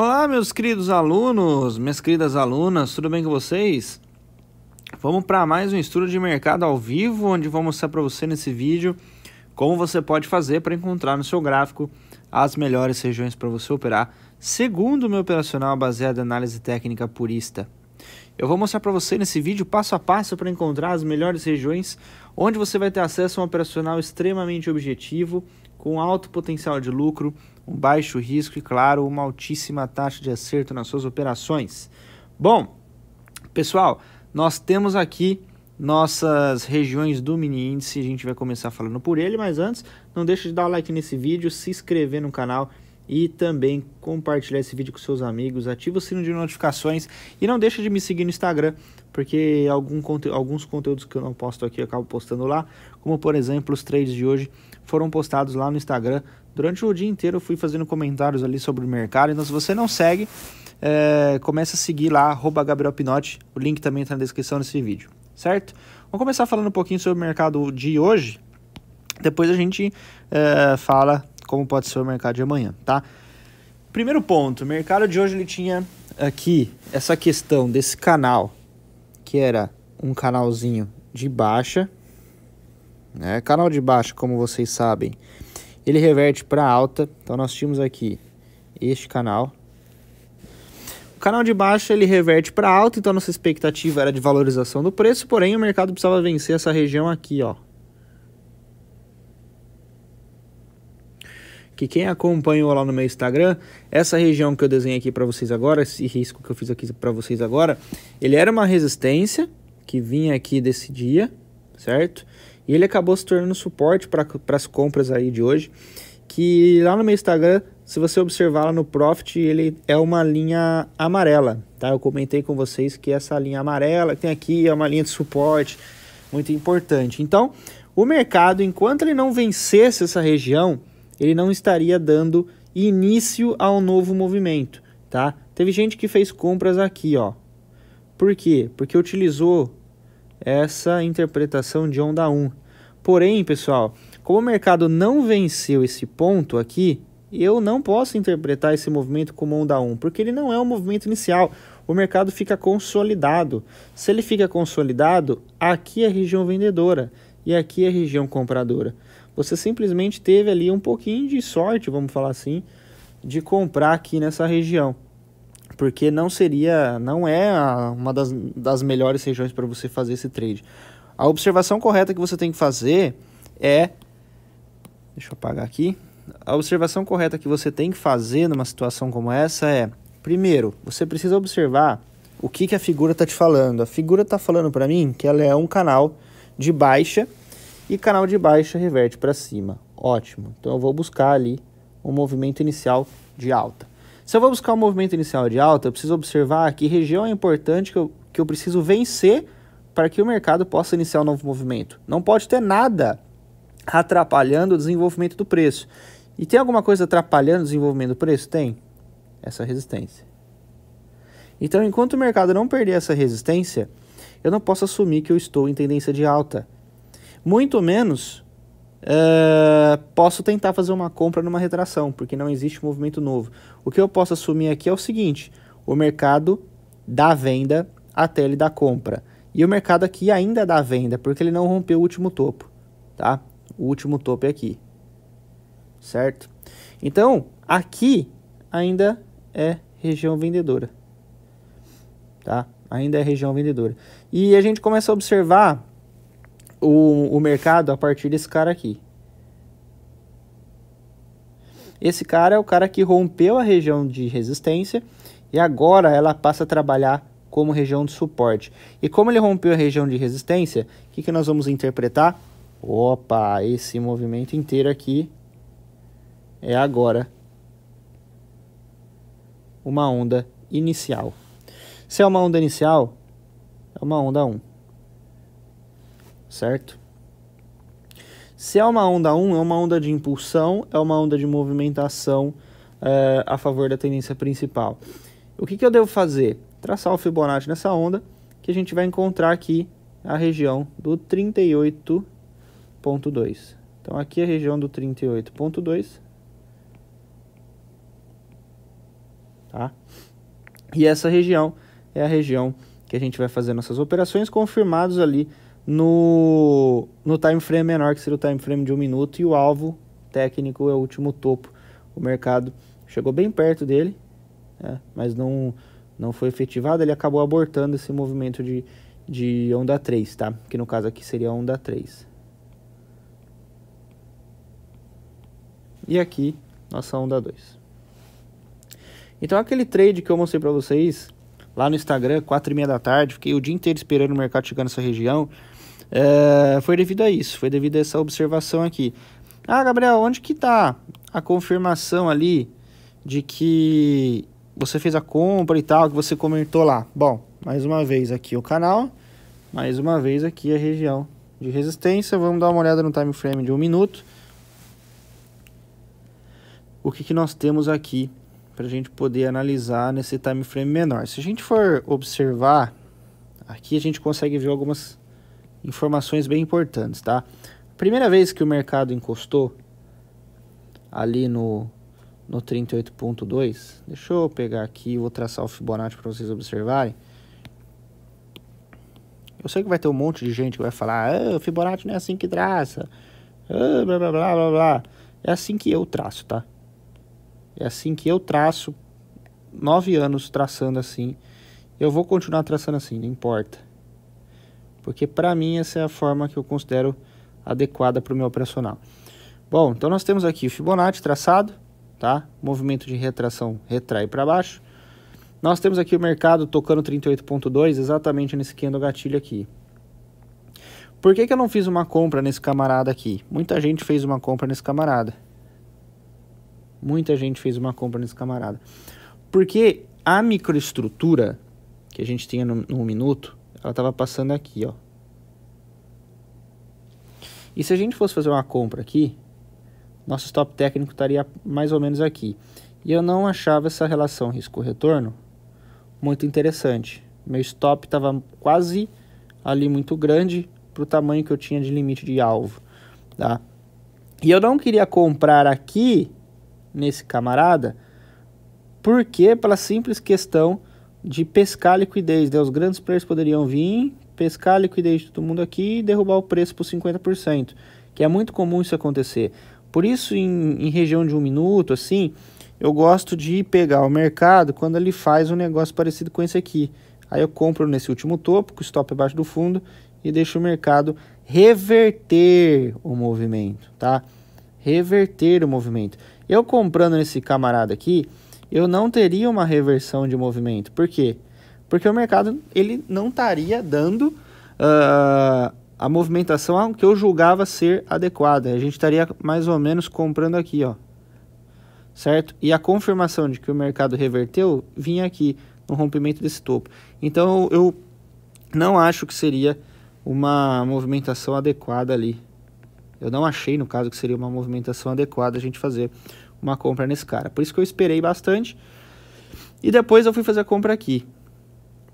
Olá, meus queridos alunos, minhas queridas alunas, tudo bem com vocês? Vamos para mais um estudo de mercado ao vivo, onde vou mostrar para você nesse vídeo como você pode fazer para encontrar no seu gráfico as melhores regiões para você operar, segundo o meu operacional baseado em análise técnica purista. Eu vou mostrar para você nesse vídeo passo a passo para encontrar as melhores regiões, onde você vai ter acesso a um operacional extremamente objetivo, com alto potencial de lucro, um baixo risco e, claro, uma altíssima taxa de acerto nas suas operações. Bom, pessoal, nós temos aqui nossas regiões do mini índice, a gente vai começar falando por ele, mas antes, não deixe de dar o like nesse vídeo, se inscrever no canal e também compartilhar esse vídeo com seus amigos, ativa o sino de notificações e não deixe de me seguir no Instagram, porque algum conte alguns conteúdos que eu não posto aqui eu acabo postando lá, como por exemplo os trades de hoje, foram postados lá no Instagram. Durante o dia inteiro eu fui fazendo comentários ali sobre o mercado. Então, se você não segue, é, começa a seguir lá, arroba Gabriel Pinotti. O link também está na descrição desse vídeo, certo? Vamos começar falando um pouquinho sobre o mercado de hoje. Depois a gente é, fala como pode ser o mercado de amanhã, tá? Primeiro ponto, o mercado de hoje ele tinha aqui essa questão desse canal, que era um canalzinho de baixa, né? Canal de baixo, como vocês sabem, ele reverte para alta. Então nós tínhamos aqui este canal. O canal de baixo ele reverte para alta, então nossa expectativa era de valorização do preço, porém o mercado precisava vencer essa região aqui, ó. que quem acompanhou lá no meu Instagram, essa região que eu desenhei aqui para vocês agora, esse risco que eu fiz aqui para vocês agora, ele era uma resistência que vinha aqui desse dia, certo? E ele acabou se tornando suporte para as compras aí de hoje. Que lá no meu Instagram, se você observar lá no Profit, ele é uma linha amarela, tá? Eu comentei com vocês que essa linha amarela que tem aqui é uma linha de suporte muito importante. Então, o mercado, enquanto ele não vencesse essa região, ele não estaria dando início a um novo movimento, tá? Teve gente que fez compras aqui, ó. Por quê? Porque utilizou essa interpretação de onda 1. Porém, pessoal, como o mercado não venceu esse ponto aqui, eu não posso interpretar esse movimento como onda 1, porque ele não é um movimento inicial. O mercado fica consolidado. Se ele fica consolidado, aqui é região vendedora e aqui é região compradora. Você simplesmente teve ali um pouquinho de sorte, vamos falar assim, de comprar aqui nessa região porque não seria, não é a, uma das, das melhores regiões para você fazer esse trade. A observação correta que você tem que fazer é, deixa eu apagar aqui, a observação correta que você tem que fazer numa situação como essa é, primeiro, você precisa observar o que, que a figura está te falando. A figura está falando para mim que ela é um canal de baixa e canal de baixa reverte para cima. Ótimo. Então eu vou buscar ali um movimento inicial de alta. Se eu vou buscar o um movimento inicial de alta, eu preciso observar que região é importante que eu, que eu preciso vencer para que o mercado possa iniciar um novo movimento. Não pode ter nada atrapalhando o desenvolvimento do preço. E tem alguma coisa atrapalhando o desenvolvimento do preço? Tem. Essa resistência. Então, enquanto o mercado não perder essa resistência, eu não posso assumir que eu estou em tendência de alta. Muito menos uh, posso tentar fazer uma compra numa retração, porque não existe movimento novo. O que eu posso assumir aqui é o seguinte: o mercado dá venda até ele dar compra. E o mercado aqui ainda dá venda, porque ele não rompeu o último topo, tá? O último topo é aqui, certo? Então, aqui ainda é região vendedora, tá? Ainda é região vendedora. E a gente começa a observar o, o mercado a partir desse cara aqui. Esse cara é o cara que rompeu a região de resistência e agora ela passa a trabalhar como região de suporte. E como ele rompeu a região de resistência, o que, que nós vamos interpretar? Opa, esse movimento inteiro aqui é agora uma onda inicial. Se é uma onda inicial, é uma onda 1 certo? Se é uma onda 1, é uma onda de impulsão, é uma onda de movimentação é, a favor da tendência principal. O que, que eu devo fazer? Traçar o Fibonacci nessa onda, que a gente vai encontrar aqui a região do 38.2. Então aqui é a região do 38.2. Tá? E essa região é a região que a gente vai fazer nossas operações confirmados ali no, no time frame é menor, que seria o time frame de um minuto, e o alvo técnico é o último topo. O mercado chegou bem perto dele, né? mas não, não foi efetivado, ele acabou abortando esse movimento de, de onda 3, tá? que no caso aqui seria onda 3. E aqui, nossa onda 2. Então aquele trade que eu mostrei para vocês lá no Instagram, 4 e meia da tarde, fiquei o dia inteiro esperando o mercado chegar nessa região, é, foi devido a isso, foi devido a essa observação aqui. Ah, Gabriel, onde que tá a confirmação ali de que você fez a compra e tal, que você comentou lá? Bom, mais uma vez aqui o canal, mais uma vez aqui a região de resistência. Vamos dar uma olhada no time frame de um minuto. O que, que nós temos aqui para a gente poder analisar nesse time frame menor? Se a gente for observar, aqui a gente consegue ver algumas informações bem importantes, tá? Primeira vez que o mercado encostou ali no, no 38.2, deixa eu pegar aqui, vou traçar o Fibonacci para vocês observarem. Eu sei que vai ter um monte de gente que vai falar, ah, o Fibonacci não é assim que traça, ah, blá, blá, blá, blá, blá. É assim que eu traço, tá? É assim que eu traço, nove anos traçando assim. Eu vou continuar traçando assim, não importa porque para mim essa é a forma que eu considero adequada para o meu operacional. Bom, então nós temos aqui o Fibonacci traçado, tá? Movimento de retração retrai para baixo. Nós temos aqui o mercado tocando 38.2, exatamente nesse quinto gatilho aqui. Por que, que eu não fiz uma compra nesse camarada aqui? Muita gente fez uma compra nesse camarada. Muita gente fez uma compra nesse camarada. Porque a microestrutura que a gente tinha no, no minuto, ela estava passando aqui, ó. E se a gente fosse fazer uma compra aqui, nosso stop técnico estaria mais ou menos aqui. E eu não achava essa relação risco-retorno muito interessante. Meu stop estava quase ali muito grande para o tamanho que eu tinha de limite de alvo. Tá? E eu não queria comprar aqui, nesse camarada, porque pela simples questão de pescar liquidez. Né? Os grandes players poderiam vir, pescar a liquidez de todo mundo aqui e derrubar o preço por 50%, que é muito comum isso acontecer. Por isso, em, em região de um minuto, assim, eu gosto de pegar o mercado quando ele faz um negócio parecido com esse aqui. Aí eu compro nesse último topo, com o stop abaixo do fundo, e deixo o mercado reverter o movimento, tá? Reverter o movimento. Eu comprando nesse camarada aqui, eu não teria uma reversão de movimento. Por quê? Porque o mercado ele não estaria dando uh, a movimentação que eu julgava ser adequada. A gente estaria mais ou menos comprando aqui, ó. Certo? E a confirmação de que o mercado reverteu vinha aqui no rompimento desse topo. Então eu não acho que seria uma movimentação adequada ali. Eu não achei, no caso, que seria uma movimentação adequada a gente fazer uma compra nesse cara. Por isso que eu esperei bastante. E depois eu fui fazer a compra aqui.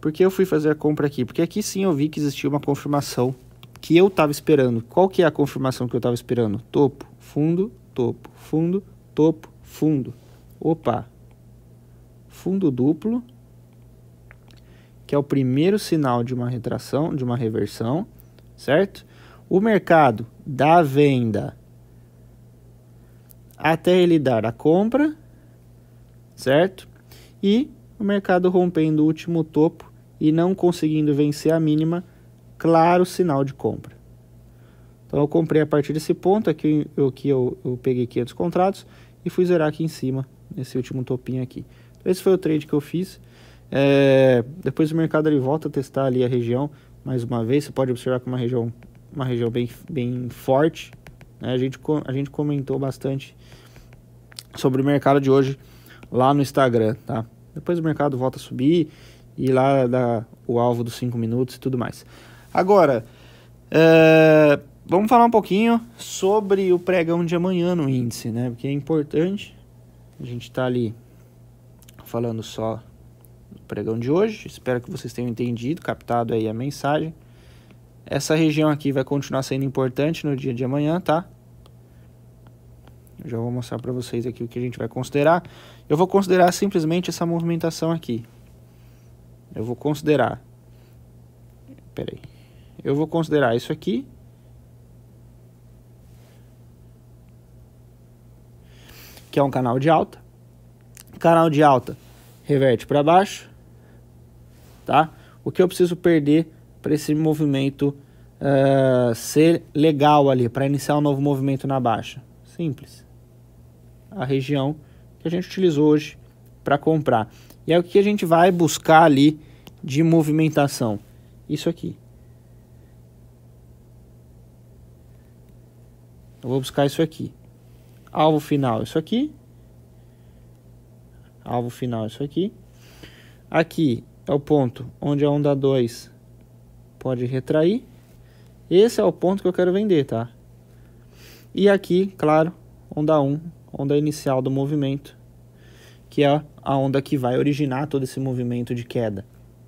Por que eu fui fazer a compra aqui? Porque aqui sim eu vi que existia uma confirmação que eu estava esperando. Qual que é a confirmação que eu estava esperando? Topo, fundo, topo, fundo, topo, fundo. Opa! Fundo duplo, que é o primeiro sinal de uma retração, de uma reversão, certo? O mercado da venda até ele dar a compra, certo? E o mercado rompendo o último topo e não conseguindo vencer a mínima, claro sinal de compra. Então eu comprei a partir desse ponto, aqui eu, aqui eu, eu peguei 500 contratos e fui zerar aqui em cima, nesse último topinho aqui. Então, esse foi o trade que eu fiz. É, depois o mercado ele volta a testar ali a região mais uma vez. Você pode observar que é uma região, uma região bem, bem forte, né, a gente, a gente comentou bastante sobre o mercado de hoje lá no Instagram, tá? Depois o mercado volta a subir e lá dá o alvo dos 5 minutos e tudo mais. Agora, é, vamos falar um pouquinho sobre o pregão de amanhã no índice, né? Porque é importante, a gente tá ali falando só do pregão de hoje. Espero que vocês tenham entendido, captado aí a mensagem. Essa região aqui vai continuar sendo importante no dia de amanhã, tá? Já vou mostrar para vocês aqui o que a gente vai considerar. Eu vou considerar simplesmente essa movimentação aqui. Eu vou considerar... Peraí. Eu vou considerar isso aqui. Que é um canal de alta. Canal de alta reverte para baixo. Tá? O que eu preciso perder para esse movimento uh, ser legal ali, para iniciar um novo movimento na baixa? Simples a região que a gente utilizou hoje para comprar. E é o que a gente vai buscar ali de movimentação. Isso aqui. Eu vou buscar isso aqui. Alvo final, isso aqui. Alvo final, isso aqui. Aqui é o ponto onde a onda 2 pode retrair. Esse é o ponto que eu quero vender, tá? E aqui, claro, onda 1 onda inicial do movimento, que é a onda que vai originar todo esse movimento de queda,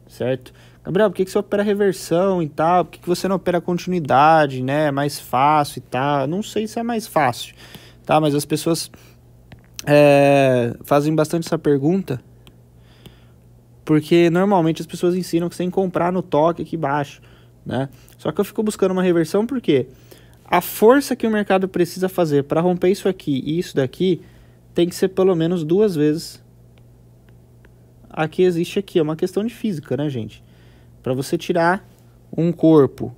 certo? Gabriel, por que, que você opera reversão e tal? Por que, que você não opera continuidade, né? É mais fácil e tal. Não sei se é mais fácil, tá? Mas as pessoas é, fazem bastante essa pergunta porque normalmente as pessoas ensinam que você tem que comprar no toque aqui baixo, né? Só que eu fico buscando uma reversão porque a força que o mercado precisa fazer para romper isso aqui e isso daqui tem que ser pelo menos duas vezes aqui existe aqui é uma questão de física né gente para você tirar um corpo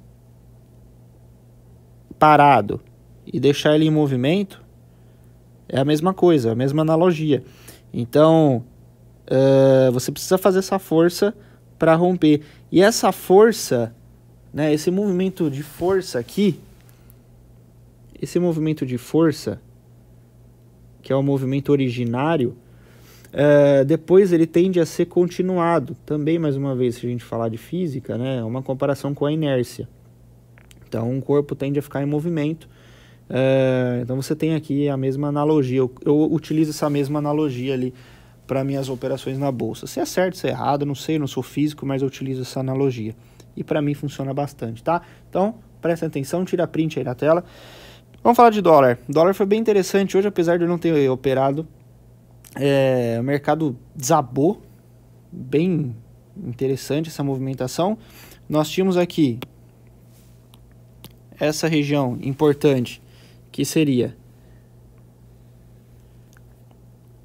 parado e deixar ele em movimento é a mesma coisa a mesma analogia então uh, você precisa fazer essa força para romper e essa força né esse movimento de força aqui esse movimento de força, que é o movimento originário, é, depois ele tende a ser continuado. Também, mais uma vez, se a gente falar de física, né, é uma comparação com a inércia. Então, um corpo tende a ficar em movimento. É, então, você tem aqui a mesma analogia. Eu, eu utilizo essa mesma analogia ali para minhas operações na bolsa. Se é certo, se é errado, não sei, não sou físico, mas eu utilizo essa analogia. E para mim funciona bastante, tá? Então, presta atenção, tira print aí da tela. Vamos falar de dólar. O dólar foi bem interessante hoje, apesar de eu não ter operado. É, o mercado desabou. Bem interessante essa movimentação. Nós tínhamos aqui essa região importante, que seria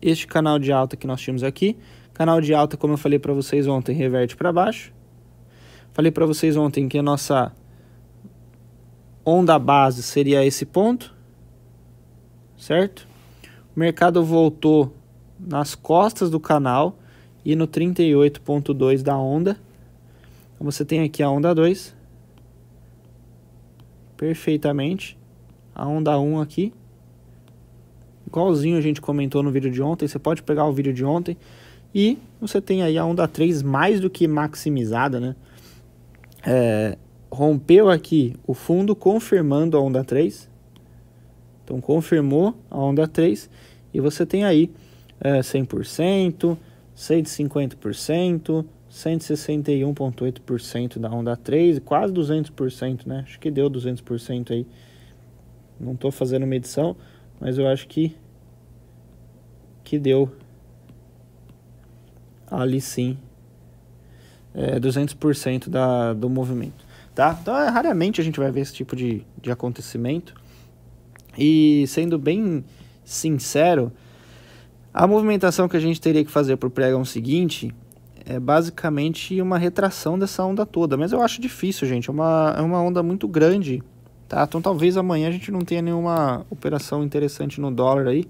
este canal de alta que nós tínhamos aqui. Canal de alta, como eu falei para vocês ontem, reverte para baixo. Falei para vocês ontem que a nossa onda base seria esse ponto, certo? O mercado voltou nas costas do canal e no 38.2 da onda. Então você tem aqui a onda 2, perfeitamente, a onda 1 aqui, igualzinho a gente comentou no vídeo de ontem, você pode pegar o vídeo de ontem, e você tem aí a onda 3 mais do que maximizada, né? É, rompeu aqui o fundo confirmando a onda 3. Então, confirmou a onda 3 e você tem aí é, 100%, 150%, 161,8% da onda 3, quase 200%, né? Acho que deu 200% aí. Não estou fazendo medição, mas eu acho que, que deu ali sim é, 200% da, do movimento tá? Então, é, raramente a gente vai ver esse tipo de, de acontecimento. E sendo bem sincero, a movimentação que a gente teria que fazer para o pregão seguinte é basicamente uma retração dessa onda toda. Mas eu acho difícil, gente. É uma, é uma onda muito grande, tá? Então talvez amanhã a gente não tenha nenhuma operação interessante no dólar aí.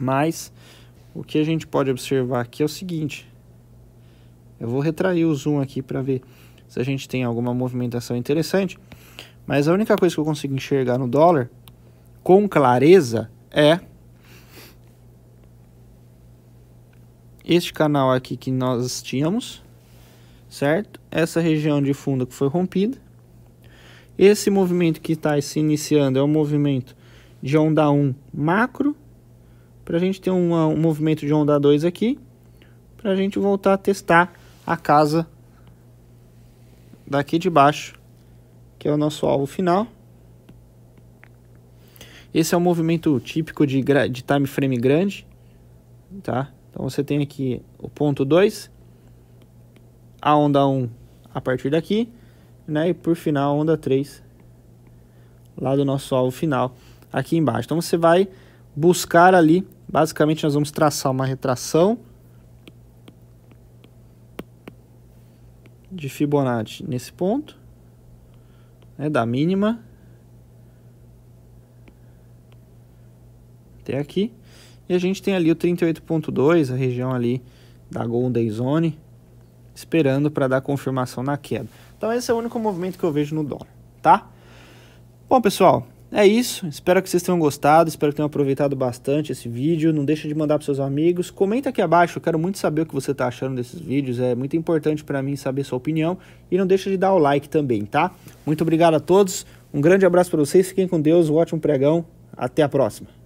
Mas o que a gente pode observar aqui é o seguinte. Eu vou retrair o zoom aqui para ver se a gente tem alguma movimentação interessante. Mas a única coisa que eu consigo enxergar no dólar com clareza é este canal aqui que nós tínhamos, certo? Essa região de fundo que foi rompida. Esse movimento que está se iniciando é um movimento de onda 1 macro, para a gente ter um movimento de onda 2 aqui, para a gente voltar a testar a casa daqui de baixo, que é o nosso alvo final. Esse é um movimento típico de, de time frame grande, tá? Então você tem aqui o ponto 2, a onda 1 um a partir daqui, né? E por final a onda 3 lá do nosso alvo final aqui embaixo. Então você vai buscar ali, basicamente nós vamos traçar uma retração, de Fibonacci nesse ponto, né, da mínima até aqui. E a gente tem ali o 38.2, a região ali da Golden Zone, esperando para dar confirmação na queda. Então esse é o único movimento que eu vejo no dólar, tá? Bom, pessoal, é isso, espero que vocês tenham gostado, espero que tenham aproveitado bastante esse vídeo. Não deixa de mandar para seus amigos, comenta aqui abaixo, eu quero muito saber o que você está achando desses vídeos, é muito importante para mim saber sua opinião e não deixa de dar o like também, tá? Muito obrigado a todos, um grande abraço para vocês, fiquem com Deus, um ótimo pregão, até a próxima.